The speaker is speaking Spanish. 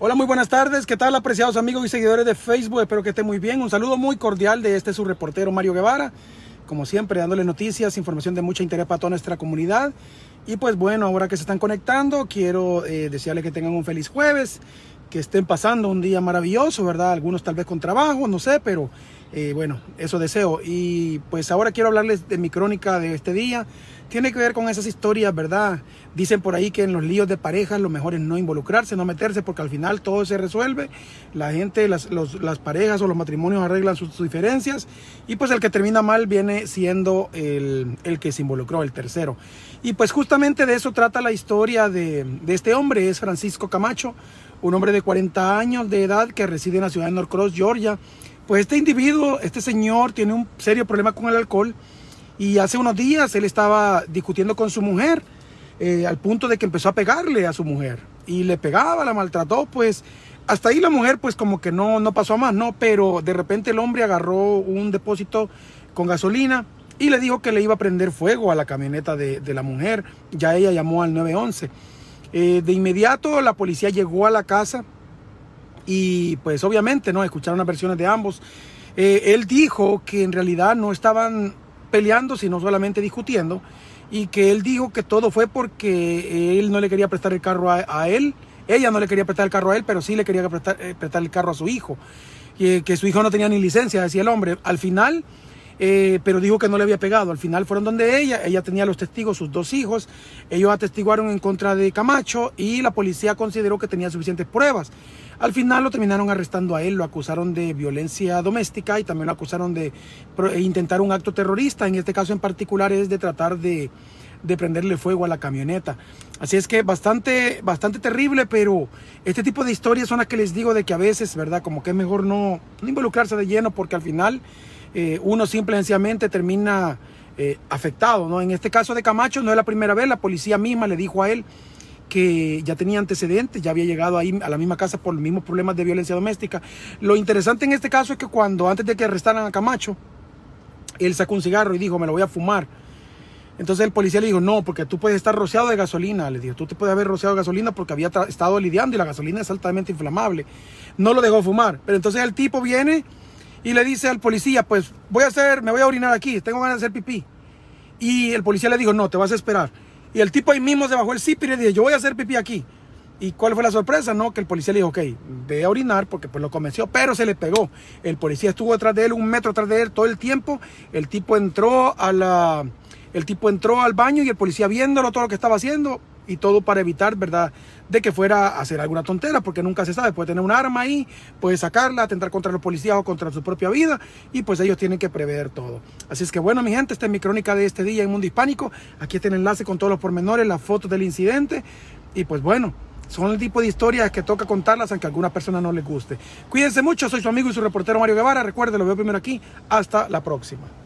Hola, muy buenas tardes. ¿Qué tal, apreciados amigos y seguidores de Facebook? Espero que estén muy bien. Un saludo muy cordial de este su reportero Mario Guevara. Como siempre, dándole noticias, información de mucho interés para toda nuestra comunidad. Y pues bueno, ahora que se están conectando, quiero eh, que tengan un feliz jueves, que estén pasando un día maravilloso, ¿verdad? Algunos tal vez con trabajo, no sé, pero eh, bueno, eso deseo. Y pues ahora quiero hablarles de mi crónica de este día tiene que ver con esas historias, ¿verdad? Dicen por ahí que en los líos de parejas lo mejor es no involucrarse, no meterse, porque al final todo se resuelve. La gente, las, parejas o los matrimonios arreglan sus, diferencias y pues el que termina mal viene siendo el, que se involucró, el tercero. Y pues justamente de eso trata la historia de, de este hombre, es Francisco Camacho, un hombre de 40 años de edad que reside en la ciudad de Norcross, Georgia. Pues este individuo, este señor, tiene un serio problema con el alcohol y hace unos días él estaba discutiendo con su mujer eh, al punto de que empezó a pegarle a su mujer. Y le pegaba, la maltrató, pues hasta ahí la mujer pues como que no, no pasó a más, ¿no? Pero de repente el hombre agarró un depósito con gasolina y le dijo que le iba a prender fuego a la camioneta de, la mujer. Ya ella llamó al 911. Eh, de inmediato la policía llegó a la casa y pues obviamente, ¿no? Escucharon las versiones de ambos. Eh, él dijo que en realidad no estaban peleando, sino solamente discutiendo, y que él dijo que todo fue porque él no le quería prestar el carro a, él, ella no le quería prestar el carro a él, pero sí le quería prestar, eh, prestar el carro a su hijo, eh, que su hijo no tenía ni licencia, decía el hombre. Al final... Eh, pero dijo que no le había pegado. Al final fueron donde ella, ella tenía los testigos, sus dos hijos, ellos atestiguaron en contra de Camacho y la policía consideró que tenía suficientes pruebas. Al final lo terminaron arrestando a él, lo acusaron de violencia doméstica y también lo acusaron de eh, intentar un acto terrorista. En este caso en particular es de tratar de, prenderle fuego a la camioneta. Así es que bastante, bastante terrible, pero este tipo de historias son las que les digo de que a veces, ¿verdad? Como que es mejor no, involucrarse de lleno porque al final eh, uno simplemente sencillamente termina eh, afectado, ¿no? En este caso de Camacho no es la primera vez, la policía misma le dijo a él que ya tenía antecedentes, ya había llegado ahí a la misma casa por los mismos problemas de violencia doméstica. Lo interesante en este caso es que cuando antes de que arrestaran a Camacho, él sacó un cigarro y dijo, me lo voy a fumar. Entonces el policía le dijo, no, porque tú puedes estar rociado de gasolina. Le dijo, tú te puedes haber rociado de gasolina porque había estado lidiando y la gasolina es altamente inflamable. No lo dejó fumar. Pero entonces el tipo viene y le dice al policía, pues voy a hacer, me voy a orinar aquí, tengo ganas de hacer pipí. Y el policía le dijo, no, te vas a esperar. Y el tipo ahí mismo se bajó el zipper y le dijo, yo voy a hacer pipí aquí. ¿Y cuál fue la sorpresa? No, que el policía le dijo, ok, ve a orinar porque pues lo convenció, pero se le pegó. El policía estuvo detrás de él, un metro atrás de él todo el tiempo. El tipo entró a la... El tipo entró al baño y el policía viéndolo todo lo que estaba haciendo, y todo para evitar, ¿verdad?, de que fuera a hacer alguna tontera, porque nunca se sabe, puede tener un arma ahí, puede sacarla, atentar contra los policías o contra su propia vida, y pues ellos tienen que prever todo. Así es que bueno, mi gente, esta es mi crónica de este día en Mundo Hispánico, aquí está el enlace con todos los pormenores, las fotos del incidente, y pues bueno, son el tipo de historias que toca contarlas aunque a alguna persona no les guste. Cuídense mucho, soy su amigo y su reportero Mario Guevara. Recuerden, lo veo primero aquí. Hasta la próxima.